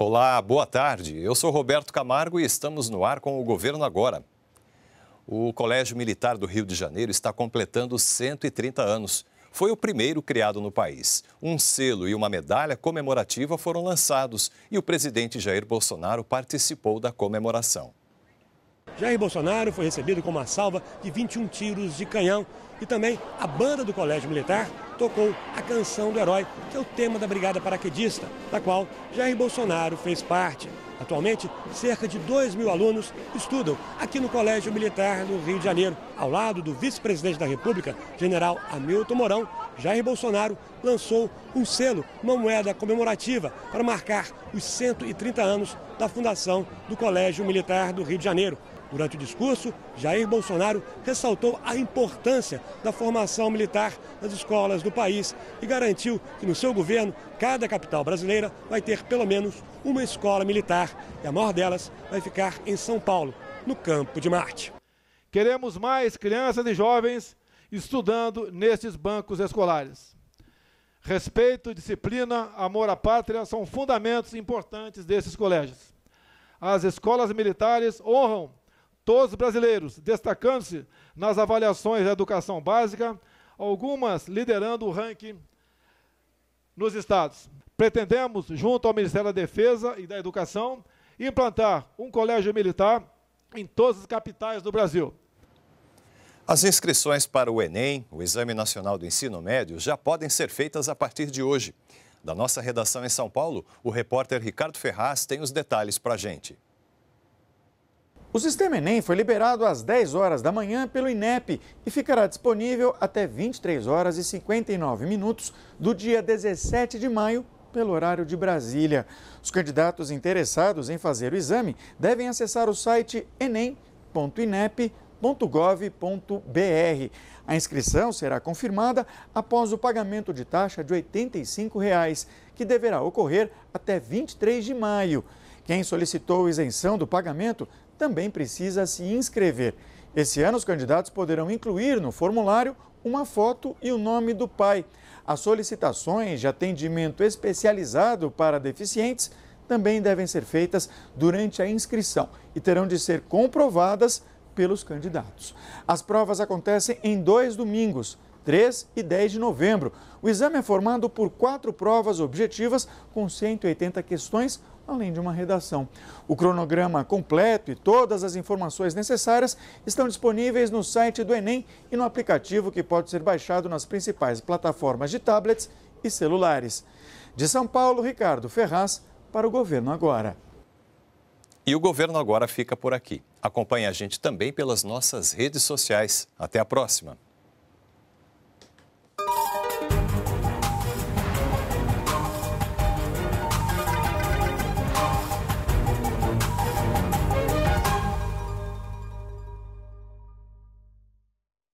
Olá, boa tarde. Eu sou Roberto Camargo e estamos no ar com o governo agora. O Colégio Militar do Rio de Janeiro está completando 130 anos. Foi o primeiro criado no país. Um selo e uma medalha comemorativa foram lançados e o presidente Jair Bolsonaro participou da comemoração. Jair Bolsonaro foi recebido com uma salva de 21 tiros de canhão e também a banda do Colégio Militar tocou a Canção do Herói, que é o tema da Brigada Paraquedista, da qual Jair Bolsonaro fez parte. Atualmente, cerca de 2 mil alunos estudam aqui no Colégio Militar do Rio de Janeiro. Ao lado do vice-presidente da República, general Hamilton Mourão, Jair Bolsonaro lançou um selo, uma moeda comemorativa, para marcar os 130 anos da fundação do Colégio Militar do Rio de Janeiro. Durante o discurso, Jair Bolsonaro ressaltou a importância da formação militar nas escolas do do país e garantiu que no seu governo cada capital brasileira vai ter pelo menos uma escola militar e a maior delas vai ficar em São Paulo, no Campo de Marte. Queremos mais crianças e jovens estudando nestes bancos escolares. Respeito, disciplina, amor à pátria são fundamentos importantes desses colégios. As escolas militares honram todos os brasileiros, destacando-se nas avaliações da educação básica algumas liderando o ranking nos estados. Pretendemos, junto ao Ministério da Defesa e da Educação, implantar um colégio militar em todas as capitais do Brasil. As inscrições para o Enem, o Exame Nacional do Ensino Médio, já podem ser feitas a partir de hoje. Da nossa redação em São Paulo, o repórter Ricardo Ferraz tem os detalhes para a gente. O sistema Enem foi liberado às 10 horas da manhã pelo INEP e ficará disponível até 23 horas e 59 minutos do dia 17 de maio pelo horário de Brasília. Os candidatos interessados em fazer o exame devem acessar o site enem.inep.gov.br. A inscrição será confirmada após o pagamento de taxa de R$ 85, reais, que deverá ocorrer até 23 de maio. Quem solicitou isenção do pagamento também precisa se inscrever. Esse ano, os candidatos poderão incluir no formulário uma foto e o nome do pai. As solicitações de atendimento especializado para deficientes também devem ser feitas durante a inscrição e terão de ser comprovadas pelos candidatos. As provas acontecem em dois domingos, 3 e 10 de novembro. O exame é formado por quatro provas objetivas com 180 questões além de uma redação. O cronograma completo e todas as informações necessárias estão disponíveis no site do Enem e no aplicativo que pode ser baixado nas principais plataformas de tablets e celulares. De São Paulo, Ricardo Ferraz, para o Governo Agora. E o Governo Agora fica por aqui. Acompanhe a gente também pelas nossas redes sociais. Até a próxima!